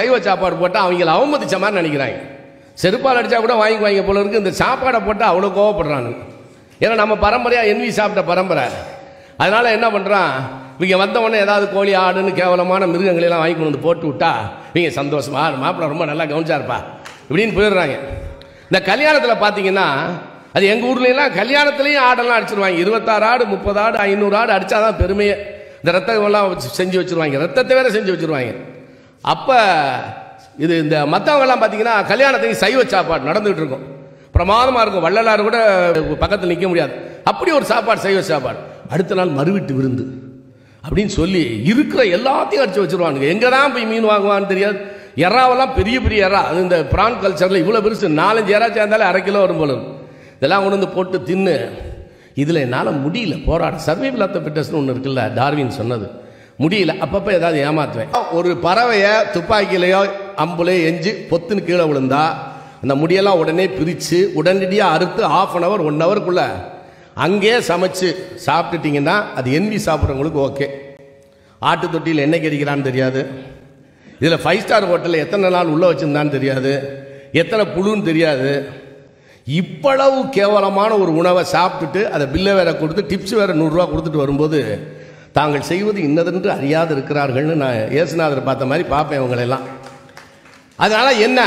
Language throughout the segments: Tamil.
சைவ சாப்பாடு போட்டால் அவங்கள அவமதிச்ச மாதிரி நினைக்கிறாங்க செருப்பால் அடித்தா கூட வாங்கி வாங்க போல இருக்குது இந்த சாப்பாடை போட்டால் அவ்வளோ கோவப்படுறானுங்க ஏன்னா நம்ம பரம்பரையாக என்வி சாப்பிட்ட பரம்பரை அதனால் என்ன பண்ணுறான் இவங்க வந்தவொடனே ஏதாவது கோழி ஆடுன்னு கேவலமான மிருகங்களெல்லாம் வாங்கி கொண்டு வந்து போட்டு விட்டா இவங்க சந்தோஷமா மாப்பிள்ள ரொம்ப நல்லா கவனிச்சா இருப்பா இப்படின்னு போயிடுறாங்க இந்த கல்யாணத்தில் பார்த்தீங்கன்னா அது எங்கள் ஊர்லாம் கல்யாணத்துலேயும் ஆடெல்லாம் அடிச்சிருவாங்க இருபத்தாறு ஆடு முப்பது ஆடு ஐநூறு ஆடு அடித்தாதான் பெருமையை இந்த ரத்தம் எல்லாம் செஞ்சு வச்சுருவாங்க ரத்தத்தை வேற செஞ்சு வச்சுருவாங்க அப்போ இது இந்த மற்றவங்கெல்லாம் பார்த்தீங்கன்னா கல்யாணத்துக்கு சைவ சாப்பாடு நடந்துகிட்டு இருக்கும் பிரமாதமாக இருக்கும் வள்ளலார் கூட பக்கத்தில் நிற்க முடியாது அப்படி ஒரு சாப்பாடு சைவ சாப்பாடு அடுத்த நாள் மறுவிட்டு விருந்து அப்படின்னு சொல்லி இருக்கிற எல்லாத்தையும் அடிச்சு வச்சுருவானுங்க எங்கே தான் போய் மீன் வாங்குவான்னு தெரியாது எறாவெல்லாம் பெரிய பெரிய எறா அது இந்த பிரான் கல்ச்சரில் இவ்வளோ பெருசு நாலஞ்சு எறா சேர்ந்தாலே அரை கிலோ வரும் போல இதெல்லாம் கொண்டு வந்து போட்டு தின்னு இதில் என்னால் முடியல போராட சர்வீவ் லத்த த ஒன்று இருக்குல்ல டார்வின் சொன்னது முடியல அப்பப்போ ஏதாவது ஏமாத்துவேன் ஒரு பறவையை துப்பாக்கியிலையோ அம்புலையோ எஞ்சி பொத்துன்னு கீழே விழுந்தா அந்த முடியெல்லாம் உடனே பிரித்து உடனடியாக அறுத்து ஆஃப் அன் ஹவர் ஒன் ஹவருக்குள்ளே அங்கேயே சமைச்சு சாப்பிட்டுட்டிங்கன்னா அது என்வி சாப்பிட்றவங்களுக்கு ஓகே ஆட்டு தொட்டியில் என்ன கிடைக்கிறான்னு தெரியாது இதில் ஃபைவ் ஸ்டார் ஹோட்டலில் எத்தனை நாள் உள்ளே வச்சுருந்தான்னு தெரியாது எத்தனை புழுன்னு தெரியாது இவ்வளவு கேவலமான ஒரு உணவை சாப்பிட்டுட்டு அதை பில்லை வேற கொடுத்து டிப்ஸ் வேற நூறுரூவா கொடுத்துட்டு வரும்போது தாங்கள் செய்வது இன்னதென்று அறியாது இருக்கிறார்கள்னு நான் இயேசுநாதர் பார்த்த மாதிரி பார்ப்பேன் இவங்களெல்லாம் அதனால் என்ன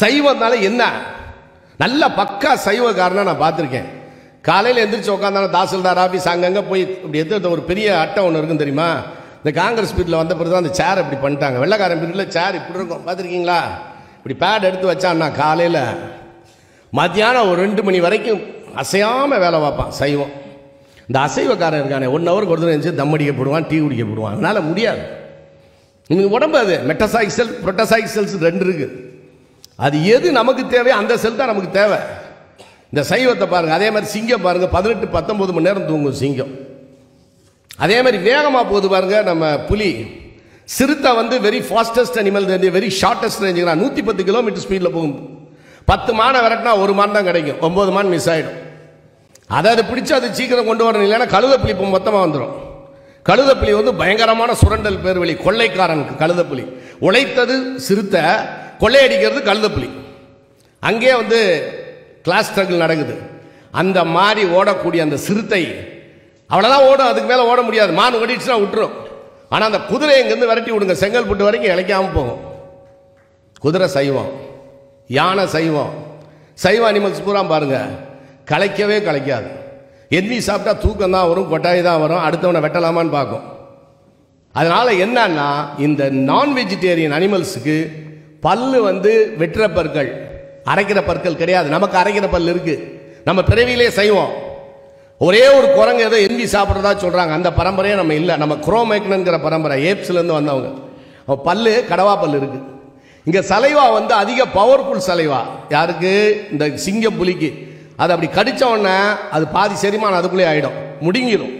சைவம்னால என்ன நல்ல பக்கா சைவக்காரனாக நான் பார்த்துருக்கேன் காலையில் எந்திரிச்சு உட்காந்தாலும் தாசில்தார் ஆஃபீஸ் அங்கங்கே போய் இப்படி எடுத்து ஒரு பெரிய அட்டை ஒன்று இருக்கும் தெரியுமா இந்த காங்கிரஸ் பீரியடில் வந்த பிறகு தான் அந்த சேர் அப்படி பண்ணிட்டாங்க வெள்ளக்காரன் பீரியடில் சேர் இப்படி இருக்கும் பார்த்துருக்கீங்களா இப்படி பேட் எடுத்து வச்சான்னா காலையில் மத்தியானம் ஒரு ரெண்டு மணி வரைக்கும் அசையாமல் வேலை பார்ப்பான் சைவம் இந்த அசைவக்காரன் இருக்கானே ஒன் ஹவருக்கு ஒருத்தர் இருந்துச்சு தம் அடிக்க போடுவான் டீ குடிக்க போடுவான் அதனால் முடியாது நீங்கள் உடம்பு அது மெட்டசாய் செல் புரொட்டசாய் செல்ஸ் ரெண்டு இருக்குது அது எது நமக்கு தேவை அந்த செல் தான் நமக்கு தேவை இந்த சைவத்தை பாருங்கள் அதே மாதிரி சிங்கம் பாருங்கள் பதினெட்டு பத்தொம்போது மணி நேரம் தூங்கும் சிங்கம் அதே மாதிரி வேகமாக போகுது பாருங்கள் நம்ம புலி சிறுத்தை வந்து வெரி ஃபாஸ்டஸ்ட் அனிமல் தெரிஞ்சு வெரி ஷார்ட்டஸ்ட் ரேஞ்சுங்கிறான் நூற்றி பத்து கிலோமீட்டர் ஸ்பீடில் போகும் பத்து மான விரட்டினா ஒரு மான் தான் கிடைக்கும் ஒம்பது மான் மிஸ் ஆகிடும் அதை அதை பிடிச்சி அது சீக்கிரம் கொண்டு வரணும் இல்லைன்னா கழுதப்புலி இப்போ மொத்தமாக வந்துடும் கழுதப்புலி வந்து பயங்கரமான சுரண்டல் பேர்வழி கொள்ளைக்காரனுக்கு கழுதப்புலி உழைத்தது சிறுத்தை கொள்ளையடிக்கிறது கழுதப்புலி அங்கே வந்து கிளாஸ் ஸ்ட்ரகிள் நடக்குது அந்த மாதிரி ஓடக்கூடிய அந்த சிறுத்தை அவ்வளோதான் ஓடும் அதுக்கு மேலே ஓட முடியாது மான் ஓடிடுச்சுன்னா விட்டுரும் ஆனால் அந்த குதிரை இங்கேருந்து விரட்டி விடுங்க செங்கல் புட்டு வரைக்கும் இழைக்காமல் போகும் குதிரை சைவம் யானை சைவம் சைவ அனிமல்ஸ் பூரா பாருங்கள் கலைக்கவே கலைக்காது என்வி சாப்பிட்டா தூக்கம் தான் வரும் கொட்டாய் தான் வரும் அடுத்தவனை வெட்டலாமான்னு பார்க்கும் அதனால் என்னன்னா இந்த நான் வெஜிடேரியன் அனிமல்ஸுக்கு பல்லு வந்து வெட்டுற பற்கள் அரைக்கிற பற்கள் கிடையாது நமக்கு அரைக்கிற பல் இருக்குது நம்ம பிறவியிலே செய்வோம் ஒரே ஒரு குரங்கு ஏதோ எந்தி சாப்பிட்றதா சொல்கிறாங்க அந்த பரம்பரையே நம்ம இல்லை நம்ம குரோமேக்னங்கிற பரம்பரை ஏப்ஸ்லேருந்து வந்தவங்க பல்லு கடவா பல் இருக்குது இங்கே சலைவா வந்து அதிக பவர்ஃபுல் சலைவா யாருக்கு இந்த சிங்க புலிக்கு அது அப்படி கடிச்ச உடனே அது பாதி செரிமானம் அதுக்குள்ளே ஆகிடும் முடிங்கிடும்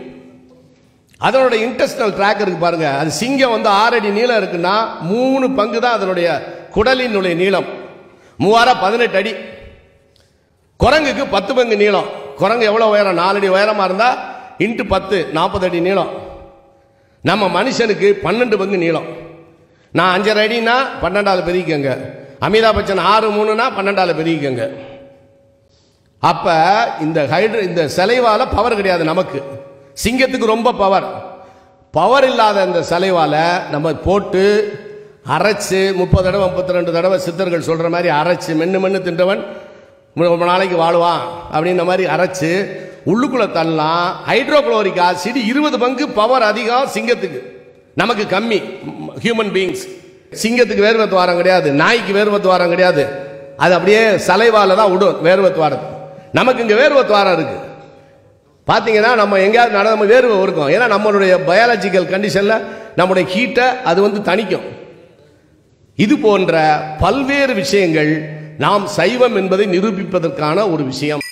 அதனுடைய இன்டெஸ்டனல் ட்ராக் இருக்கு பாருங்க அது சிங்கம் வந்து ஆறடி நீளம் இருக்குன்னா மூணு பங்கு தான் அதனுடைய குடலினுடைய நீளம் மூவாரா பதினெட்டு அடி குரங்குக்கு பத்து பங்கு நீளம் குரங்கு எவ்வளோ உயரம் நாலடி உயரமாக இருந்தால் இன்ட்டு பத்து நாற்பது அடி நீளம் நம்ம மனுஷனுக்கு பன்னெண்டு பங்கு நீளம் நான் அஞ்சரை அடினா பன்னெண்டாவது பெருக்கிக்கங்க அமிதாப் பச்சன் ஆறு மூணுனா பன்னெண்டாவது பெருக்கிக்கங்க அப்போ இந்த ஹைட்ர இந்த சிலைவால் பவர் கிடையாது நமக்கு சிங்கத்துக்கு ரொம்ப பவர் பவர் இல்லாத அந்த சிலைவால் நம்ம போட்டு அரைச்சு முப்பது தடவை முப்பத்தி ரெண்டு தடவை சித்தர்கள் சொல்கிற மாதிரி அரைச்சு மென்னு மென்னு தின்றவன் ரொம்ப நாளைக்கு வாழ்வான் அப்படின்ற மாதிரி அரைச்சு உள்ளுக்குள்ளே தள்ளலாம் ஹைட்ரோக்ளோரிக் ஆசிட் இருபது பங்கு பவர் அதிகம் சிங்கத்துக்கு நமக்கு கம்மி ஹியூமன் பீங்ஸ் சிங்கத்துக்கு வேர்வத்து வாரம் கிடையாது நாய்க்கு வேர்வத்து வாரம் கிடையாது அது அப்படியே சலைவால தான் விடும் வேர்வத்து வாரம் நமக்கு இங்கே வேர்வை துவாரம் இருக்குது பார்த்தீங்கன்னா நம்ம எங்கேயாவது நடந்த வேர்வ வேர்வை இருக்கும் ஏன்னா நம்மளுடைய பயாலஜிக்கல் கண்டிஷனில் நம்முடைய ஹீட்டை அது வந்து தணிக்கும் இது போன்ற பல்வேறு விஷயங்கள் நாம் சைவம் என்பதை நிரூபிப்பதற்கான ஒரு விஷயம்